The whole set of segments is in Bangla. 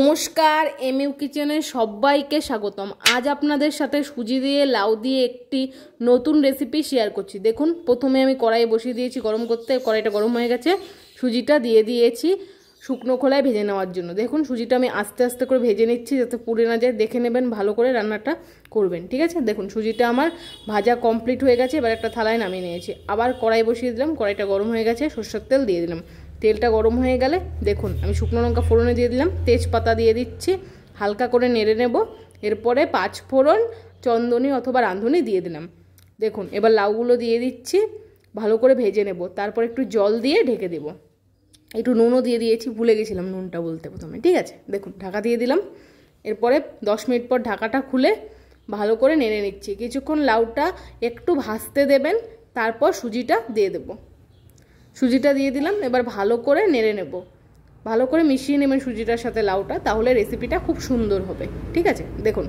নমস্কার এম ইউ কিচেনে সবাইকে স্বাগতম আজ আপনাদের সাথে সুজি দিয়ে লাউ দিয়ে একটি নতুন রেসিপি শেয়ার করছি দেখুন প্রথমে আমি কড়াই বসিয়ে দিয়েছি গরম করতে কড়াইটা গরম হয়ে গেছে সুজিটা দিয়ে দিয়েছি শুকনো খোলায় ভেজে নেওয়ার জন্য দেখুন সুজিটা আমি আস্তে আস্তে করে ভেজে নিচ্ছি যাতে পুড়ে না যায় দেখে নেবেন ভালো করে রান্নাটা করবেন ঠিক আছে দেখুন সুজিটা আমার ভাজা কমপ্লিট হয়ে গেছে এবার একটা থালায় নামিয়ে নিয়েছি আবার কড়াই বসিয়ে দিলাম কড়াইটা গরম হয়ে গেছে সর্ষের তেল দিয়ে দিলাম তেলটা গরম হয়ে গেলে দেখুন আমি শুকনো লঙ্কা ফোড়নে দিয়ে দিলাম তেজপাতা দিয়ে দিচ্ছি হালকা করে নেড়ে নেব এরপরে পাঁচ ফোড়ন চন্দনী অথবা রাঁধুনি দিয়ে দিলাম দেখুন এবার লাউগুলো দিয়ে দিচ্ছি ভালো করে ভেজে নেব তারপর একটু জল দিয়ে ঢেকে দেব একটু নুনও দিয়ে দিয়েছি ভুলে গেছিলাম নুনটা বলতে প্রথমে ঠিক আছে দেখুন ঢাকা দিয়ে দিলাম এরপরে দশ মিনিট পর ঢাকাটা খুলে ভালো করে নেড়ে নিচ্ছি কিছুক্ষণ লাউটা একটু ভাজতে দেবেন তারপর সুজিটা দিয়ে দেবো সুজিটা দিয়ে দিলাম এবার ভালো করে নেড়ে নেব ভালো করে মিশিয়ে নেবেন সুজিটার সাথে লাউটা তাহলে রেসিপিটা খুব সুন্দর হবে ঠিক আছে দেখুন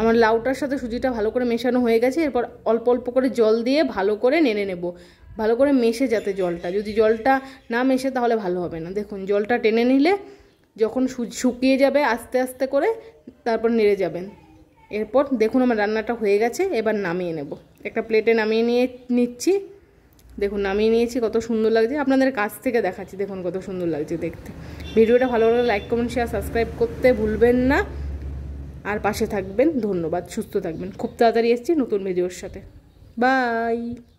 আমার লাউটার সাথে সুজিটা ভালো করে মেশানো হয়ে গেছে এরপর অল্প অল্প করে জল দিয়ে ভালো করে নেড়ে নেব ভালো করে মেশে যাতে জলটা যদি জলটা না মেশে তাহলে ভালো হবে না দেখুন জলটা টেনে নিলে যখন শুকিয়ে যাবে আস্তে আস্তে করে তারপর নেড়ে যাবেন এরপর দেখুন আমার রান্নাটা হয়ে গেছে এবার নামিয়ে নেব একটা প্লেটে নামিয়ে নিয়ে নিচ্ছি দেখুন নামিয়ে নিয়েছি কত সুন্দর লাগছে আপনাদের কাছ থেকে দেখাচ্ছি দেখুন কত সুন্দর লাগছে দেখতে ভিডিওটা ভালো লাগলে লাইক কমেন্ট শেয়ার সাবস্ক্রাইব করতে ভুলবেন না আর পাশে থাকবেন ধন্যবাদ সুস্থ থাকবেন খুব তাড়াতাড়ি এসছি নতুন ভিডিওর সাথে বাই